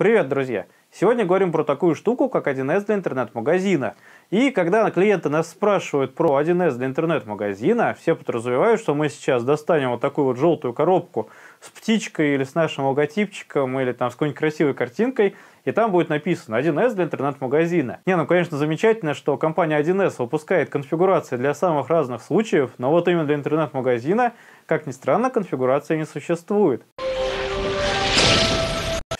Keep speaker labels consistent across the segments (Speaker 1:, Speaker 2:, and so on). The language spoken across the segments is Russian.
Speaker 1: Привет, друзья! Сегодня говорим про такую штуку, как 1С для интернет-магазина. И когда клиенты нас спрашивают про 1С для интернет-магазина, все подразумевают, что мы сейчас достанем вот такую вот желтую коробку с птичкой или с нашим логотипчиком, или там с какой-нибудь красивой картинкой, и там будет написано 1С для интернет-магазина. Не, ну конечно замечательно, что компания 1С выпускает конфигурации для самых разных случаев, но вот именно для интернет-магазина, как ни странно, конфигурации не существует.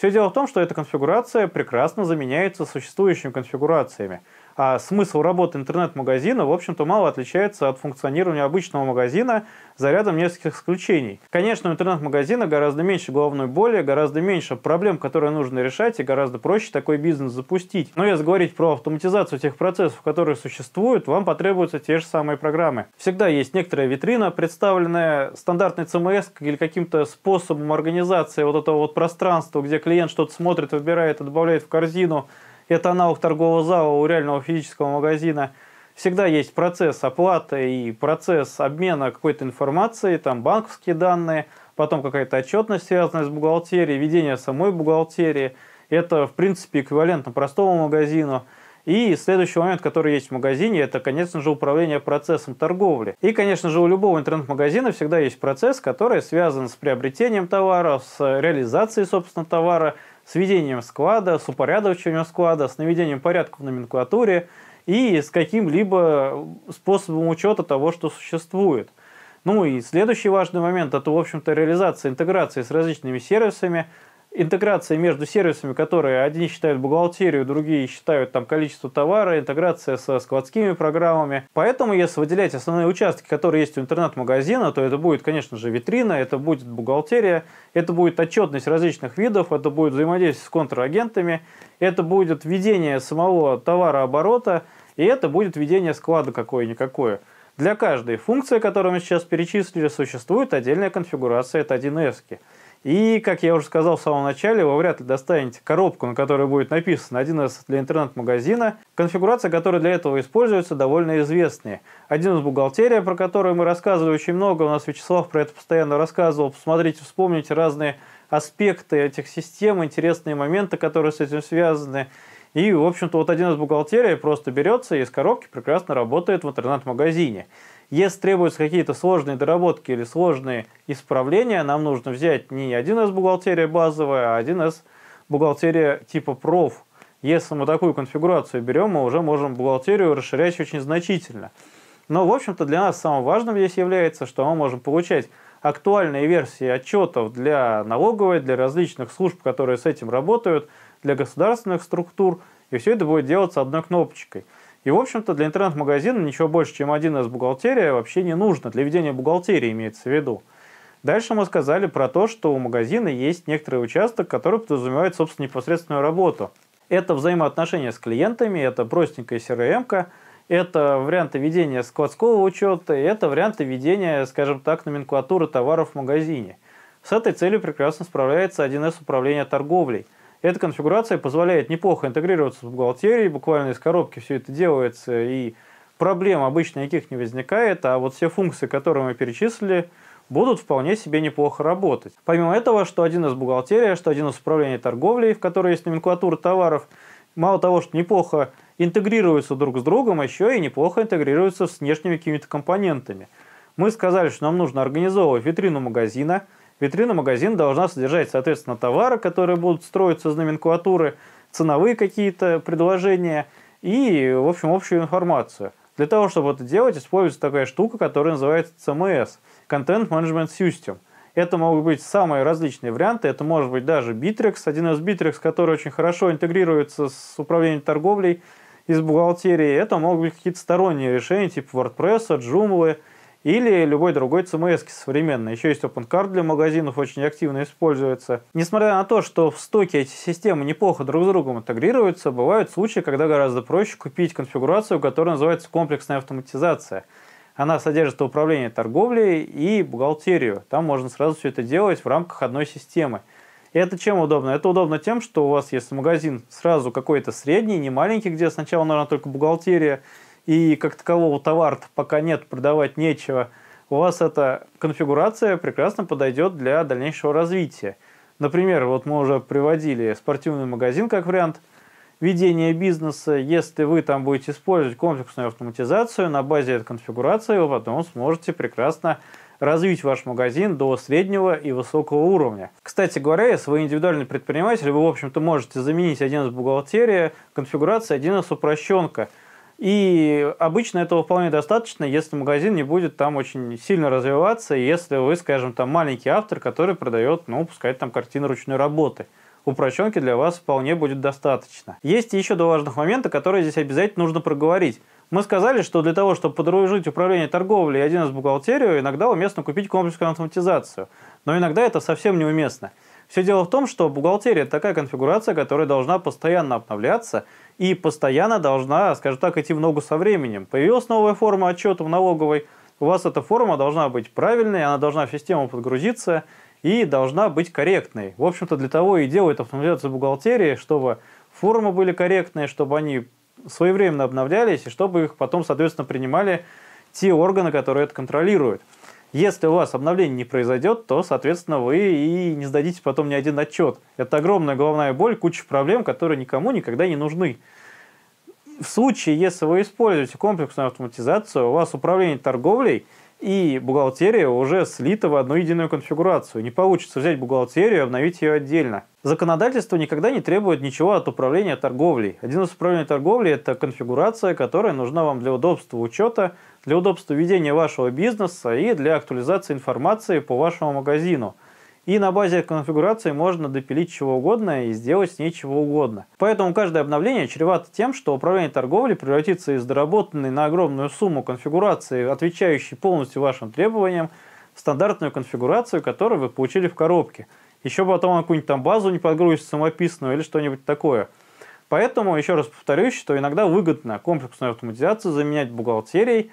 Speaker 1: Все дело в том, что эта конфигурация прекрасно заменяется существующими конфигурациями а смысл работы интернет-магазина, в общем-то, мало отличается от функционирования обычного магазина за рядом нескольких исключений. Конечно, у интернет-магазина гораздо меньше головной боли, гораздо меньше проблем, которые нужно решать, и гораздо проще такой бизнес запустить. Но если говорить про автоматизацию тех процессов, которые существуют, вам потребуются те же самые программы. Всегда есть некоторая витрина, представленная стандартной CMS или каким-то способом организации вот этого вот пространства, где клиент что-то смотрит, выбирает и добавляет в корзину, это аналог торгового зала у реального физического магазина, всегда есть процесс оплаты и процесс обмена какой-то информацией, там банковские данные, потом какая-то отчетность, связанная с бухгалтерией, ведение самой бухгалтерии. Это, в принципе, эквивалентно простому магазину. И следующий момент, который есть в магазине, это, конечно же, управление процессом торговли. И, конечно же, у любого интернет-магазина всегда есть процесс, который связан с приобретением товара, с реализацией, собственно, товара – с ведением склада, с упорядочиванием склада, с наведением порядка в номенклатуре и с каким-либо способом учета того, что существует. Ну и следующий важный момент – это, в общем-то, реализация интеграции с различными сервисами – интеграция между сервисами, которые одни считают бухгалтерию, другие считают там количество товара, интеграция со складскими программами. Поэтому, если выделять основные участки, которые есть у интернет-магазина, то это будет, конечно же, витрина, это будет бухгалтерия, это будет отчетность различных видов, это будет взаимодействие с контрагентами, это будет ведение самого товарооборота, и это будет ведение склада какое-никакое. Для каждой функции, которую мы сейчас перечислили, существует отдельная конфигурация, это 1С. -ки. И, как я уже сказал в самом начале, вы вряд ли достанете коробку, на которой будет написано 1С для интернет-магазина. Конфигурации, которые для этого используются, довольно известные. 1С бухгалтерия, про которую мы рассказывали очень много, у нас Вячеслав про это постоянно рассказывал. Посмотрите, вспомните разные аспекты этих систем, интересные моменты, которые с этим связаны. И, в общем-то, вот 1С бухгалтерия просто берется и из коробки прекрасно работает в интернет-магазине. Если требуются какие-то сложные доработки или сложные исправления, нам нужно взять не 1С бухгалтерия базовая, а 1С бухгалтерия типа проф. Если мы такую конфигурацию берем, мы уже можем бухгалтерию расширять очень значительно. Но, в общем-то, для нас самым важным здесь является, что мы можем получать актуальные версии отчетов для налоговой, для различных служб, которые с этим работают, для государственных структур, и все это будет делаться одной кнопочкой. И, в общем-то, для интернет-магазина ничего больше, чем один из бухгалтерия вообще не нужно. Для ведения бухгалтерии имеется в виду. Дальше мы сказали про то, что у магазина есть некоторый участок, который подразумевает, собственно, непосредственную работу. Это взаимоотношения с клиентами, это простенькая CRM-ка, это варианты ведения складского учета, и это варианты ведения, скажем так, номенклатуры товаров в магазине. С этой целью прекрасно справляется 1С управления торговлей – эта конфигурация позволяет неплохо интегрироваться в бухгалтерии, буквально из коробки все это делается, и проблем обычно никаких не возникает, а вот все функции, которые мы перечислили, будут вполне себе неплохо работать. Помимо этого, что один из бухгалтерия, что один из управления торговлей, в которой есть номенклатура товаров, мало того, что неплохо интегрируются друг с другом, еще и неплохо интегрируются с внешними какими-то компонентами. Мы сказали, что нам нужно организовывать витрину магазина – Витрина магазина должна содержать, соответственно, товары, которые будут строиться из номенклатуры, ценовые какие-то предложения и, в общем, общую информацию. Для того, чтобы это делать, используется такая штука, которая называется CMS – Content Management System. Это могут быть самые различные варианты. Это может быть даже Bittrex, один из Bittrex, который очень хорошо интегрируется с управлением торговлей из бухгалтерии. Это могут быть какие-то сторонние решения, типа WordPress, Joomla – или любой другой CMS эм современный Еще есть OpenCard для магазинов, очень активно используется. Несмотря на то, что в стоке эти системы неплохо друг с другом интегрируются, бывают случаи, когда гораздо проще купить конфигурацию, которая называется комплексная автоматизация. Она содержит управление торговлей и бухгалтерию. Там можно сразу все это делать в рамках одной системы. И это чем удобно? Это удобно тем, что у вас, если магазин сразу какой-то средний, не маленький, где сначала, наверное, только бухгалтерия, и как такового товара -то пока нет, продавать нечего, у вас эта конфигурация прекрасно подойдет для дальнейшего развития. Например, вот мы уже приводили спортивный магазин как вариант ведения бизнеса. Если вы там будете использовать комплексную автоматизацию на базе этой конфигурации, вы потом сможете прекрасно развить ваш магазин до среднего и высокого уровня. Кстати говоря, если вы индивидуальный предприниматель, вы, в общем-то, можете заменить один из бухгалтерия, конфигурации, один из упрощенка – и обычно этого вполне достаточно, если магазин не будет там очень сильно развиваться, если вы, скажем, там маленький автор, который продает, ну, пускай там картины ручной работы упрощенки для вас вполне будет достаточно. Есть еще два важных момента, которые здесь обязательно нужно проговорить. Мы сказали, что для того, чтобы подружить управление торговлей и один из бухгалтерию, иногда уместно купить комплексную автоматизацию. Но иногда это совсем неуместно. Все дело в том, что бухгалтерия – это такая конфигурация, которая должна постоянно обновляться, и постоянно должна, скажем так, идти в ногу со временем. Появилась новая форма отчета в налоговой, у вас эта форма должна быть правильной, она должна в систему подгрузиться и должна быть корректной. В общем-то, для того и делают автоматизацию бухгалтерии, чтобы формы были корректные, чтобы они своевременно обновлялись, и чтобы их потом, соответственно, принимали те органы, которые это контролируют. Если у вас обновление не произойдет, то, соответственно, вы и не сдадите потом ни один отчет. Это огромная головная боль, куча проблем, которые никому никогда не нужны. В случае, если вы используете комплексную автоматизацию, у вас управление торговлей и бухгалтерия уже слиты в одну единую конфигурацию. Не получится взять бухгалтерию и обновить ее отдельно. Законодательство никогда не требует ничего от управления торговлей. Один из управлений торговлей – это конфигурация, которая нужна вам для удобства учета – для удобства ведения вашего бизнеса и для актуализации информации по вашему магазину. И на базе конфигурации можно допилить чего угодно и сделать с ней чего угодно. Поэтому каждое обновление чревато тем, что управление торговлей превратится из доработанной на огромную сумму конфигурации, отвечающей полностью вашим требованиям, в стандартную конфигурацию, которую вы получили в коробке. Еще потом на какую-нибудь там базу не подгрузится самописную или что-нибудь такое. Поэтому, еще раз повторюсь, что иногда выгодно комплексную автоматизацию заменять бухгалтерией,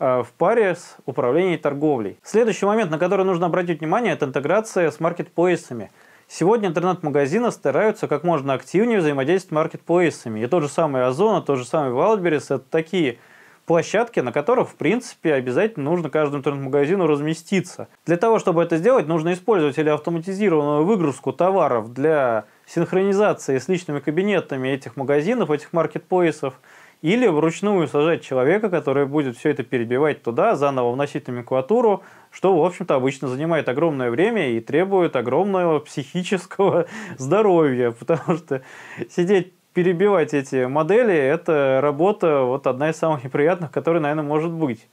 Speaker 1: Э, в паре с управлением торговлей. Следующий момент, на который нужно обратить внимание, это интеграция с маркетплейсами. Сегодня интернет-магазины стараются как можно активнее взаимодействовать с маркетплейсами. И тот же самый Озон, тот же самый Wildberries – это такие площадки, на которых, в принципе, обязательно нужно каждому интернет-магазину разместиться. Для того, чтобы это сделать, нужно использовать или автоматизированную выгрузку товаров для синхронизации с личными кабинетами этих магазинов, этих маркетплейсов – или вручную сажать человека, который будет все это перебивать туда, заново вносить номенклатуру, что, в общем-то, обычно занимает огромное время и требует огромного психического здоровья, потому что сидеть перебивать эти модели – это работа вот одна из самых неприятных, которая, наверное, может быть.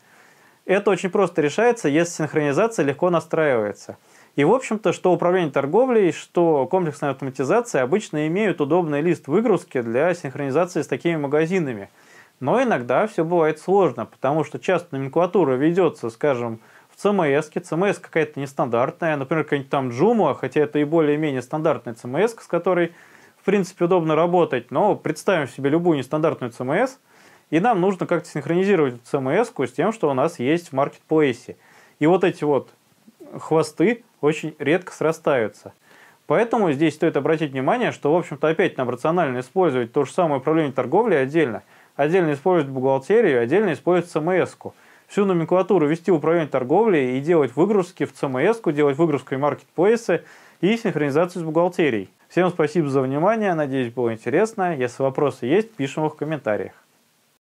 Speaker 1: Это очень просто решается, если синхронизация легко настраивается – и, в общем-то, что управление торговлей, что комплексная автоматизация обычно имеют удобный лист выгрузки для синхронизации с такими магазинами. Но иногда все бывает сложно, потому что часто номенклатура ведется, скажем, в CMS, -ке. CMS какая-то нестандартная, например, какая-нибудь там Joomla, хотя это и более-менее стандартная CMS, с которой, в принципе, удобно работать, но представим себе любую нестандартную CMS, и нам нужно как-то синхронизировать CMS с тем, что у нас есть в маркетплейсе. И вот эти вот хвосты, очень редко срастаются. Поэтому здесь стоит обратить внимание, что, в общем-то, опять нам рационально использовать то же самое управление торговлей отдельно, отдельно использовать бухгалтерию, отдельно использовать СМС-ку. Всю номенклатуру вести в управление торговлей и делать выгрузки в СМС-ку, делать выгрузку и маркетплейсы, и синхронизацию с бухгалтерией. Всем спасибо за внимание, надеюсь было интересно. Если вопросы есть, пишем их в комментариях.